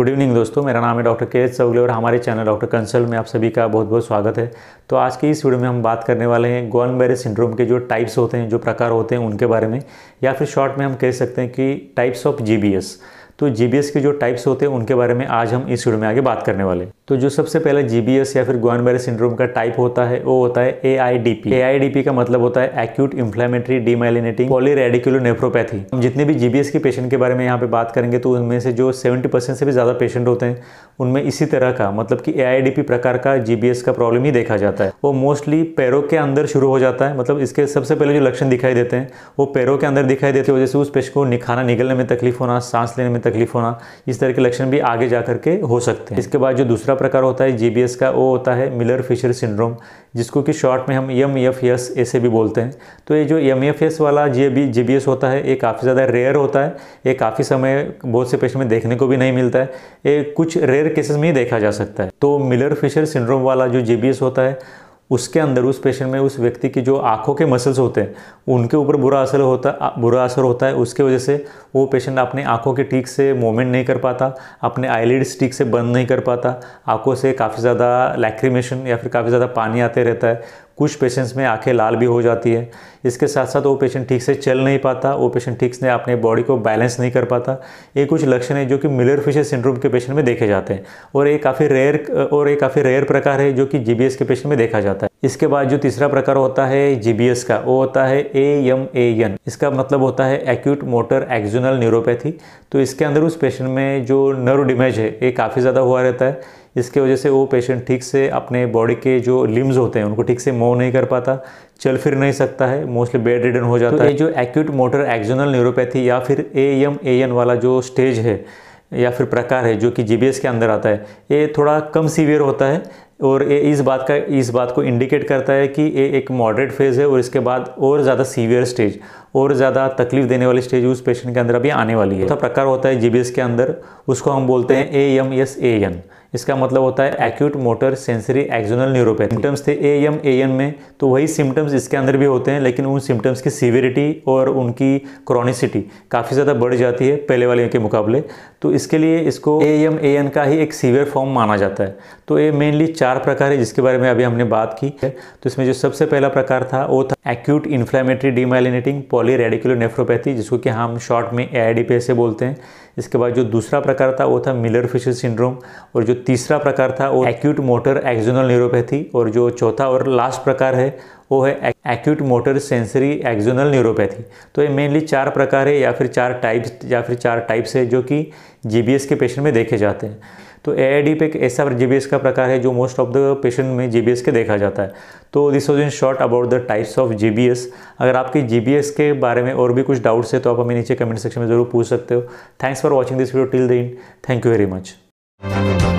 good evening दोस्तों मेरा नाम है डॉक्टर के एच चौगले और हमारे चैनल डॉक्टर कंसल्ट में आप सभी का बहुत बहुत स्वागत है तो आज की इस वीडियो में हम बात करने वाले हैं गोन बेरे सिंड्रोम के जो टाइप्स होते हैं जो प्रकार होते हैं उनके बारे में या फिर शॉर्ट में हम कह सकते हैं कि टाइप्स ऑफ जी तो जी के जो टाइप्स होते हैं उनके बारे में आज हम इस वीडियो में आगे बात करने वाले हैं तो जो सबसे पहला जीबीएस या फिर गोनबेरे सिंड्रोम का टाइप होता है वो होता है एआईडीपी एआईडीपी का मतलब होता है एक्यूट इन्फ्लेमेटरी डीमाइलिनेटिंग नेफ्रोपैथी हम जितने भी जीबीएस के पेशेंट के बारे में यहाँ पे बात करेंगे तो उनमें से जो 70 परसेंट से भी ज़्यादा पेशेंट होते हैं उनमें इसी तरह का मतलब कि एआईडीपी प्रकार का जीबीएस का प्रॉब्लम ही देखा जाता है वो मोस्टली पैरों के अंदर शुरू हो जाता है मतलब इसके सबसे पहले जो लक्षण दिखाई देते हैं वो पैरों के अंदर दिखाई देते वजह से उस पेशेंट को निखाना निकलने में तकलीफ होना सांस लेने में तकलीफ होना इस तरह के लक्षण भी आगे जा करके हो सकते हैं इसके बाद जो दूसरा प्रकार होता है जी का वो होता है मिलर फिशर सिंड्रोम जिसको कि शॉर्ट में हम एम एफ एस ऐसे भी बोलते हैं तो ये जो एम एफ एस वाला G B G B S होता है ये काफ़ी ज़्यादा रेयर होता है ये काफ़ी समय बहुत से पेशेंट में देखने को भी नहीं मिलता है ये कुछ रेयर केसेस में ही देखा जा सकता है तो मिलर फिशर सिंड्रोम वाला जो जी बी एस होता है उसके अंदर उस पेशेंट में उस व्यक्ति की जो आँखों के मसल्स होते हैं उनके ऊपर बुरा असर होता बुरा असर होता है उसके वजह से वो पेशेंट अपने आँखों के ठीक से मूवमेंट नहीं कर पाता अपने आईलिड्स ठीक से बंद नहीं कर पाता आँखों से काफ़ी ज़्यादा लैक्रीमेशन या फिर काफ़ी ज़्यादा पानी आते रहता है कुछ पेशेंट्स में आंखें लाल भी हो जाती है इसके साथ साथ वो पेशेंट ठीक से चल नहीं पाता वो पेशेंट ठीक से अपने बॉडी को बैलेंस नहीं कर पाता ये कुछ लक्षण है जो कि मिलर फिशर सिंड्रोम के पेशेंट में देखे जाते हैं और ये काफ़ी रेयर और ये काफ़ी रेयर प्रकार है जो कि जी के पेशेंट में देखा जाता है इसके बाद जो तीसरा प्रकार होता है जी का वो होता है ए एम ए एन इसका मतलब होता है एक्यूट मोटर एक्जोनल न्यूरोपैथी तो इसके अंदर उस पेशेंट में जो नर्व डिमेज है ये काफ़ी ज़्यादा हुआ रहता है इसके वजह से वो पेशेंट ठीक से अपने बॉडी के जो लिम्स होते हैं उनको ठीक से मूव नहीं कर पाता चल फिर नहीं सकता है मोस्टली बेड रिडन हो जाता तो है जो एक्यूट मोटर एक्जोनल न्यूरोपैथी या फिर ए एम ए एन वाला जो स्टेज है या फिर प्रकार है जो कि जी के अंदर आता है ये थोड़ा कम सीवियर होता है और ये इस बात का इस बात को इंडिकेट करता है कि ये एक मॉडरेट फेज़ है और इसके बाद और ज़्यादा सीवियर स्टेज और ज़्यादा तकलीफ देने वाली स्टेज उस पेशेंट के अंदर अभी आने वाली है तो प्रकार होता है जी के अंदर उसको हम बोलते हैं A M S A N इसका मतलब होता है acute motor sensory axonal neuropathy symptoms थे ए एम ए एन में तो वही सिम्टम्स इसके अंदर भी होते हैं लेकिन उन सिम्टम्स की सीवियरिटी और उनकी क्रॉनिसिटी काफ़ी ज़्यादा बढ़ जाती है पहले वाले के मुकाबले तो इसके लिए इसको ए एम ए एन का ही एक सीवियर फॉर्म माना जाता है तो ये मेनली चार प्रकार है जिसके बारे में अभी हमने बात की है तो इसमें जो सबसे पहला प्रकार था वो था acute inflammatory demyelinating polyradicular nephropathy जिसको कि हम शॉर्ट में ए आई डी से बोलते हैं इसके बाद जो दूसरा प्रकार था वो था मिलर फिशर सिंड्रोम और जो तीसरा प्रकार था वो एक्यूट मोटर एक्जोनल न्यूरोपैथी और जो चौथा और लास्ट प्रकार है वो है acute motor sensory axonal neuropathy तो ये मेनली चार प्रकार है या फिर चार टाइप्स या फिर चार टाइप्स है जो कि जी के पेशेंट में देखे जाते हैं तो ए आई डी पे एक ऐसा जी का प्रकार है जो मोस्ट ऑफ द पेशेंट में जी के देखा जाता है तो this was in short about the types of G अगर आपके जी के बारे में और भी कुछ डाउट्स है तो आप हमें नीचे कमेंट सेक्शन में ज़रूर पूछ सकते हो thanks for watching this video till the end thank you very much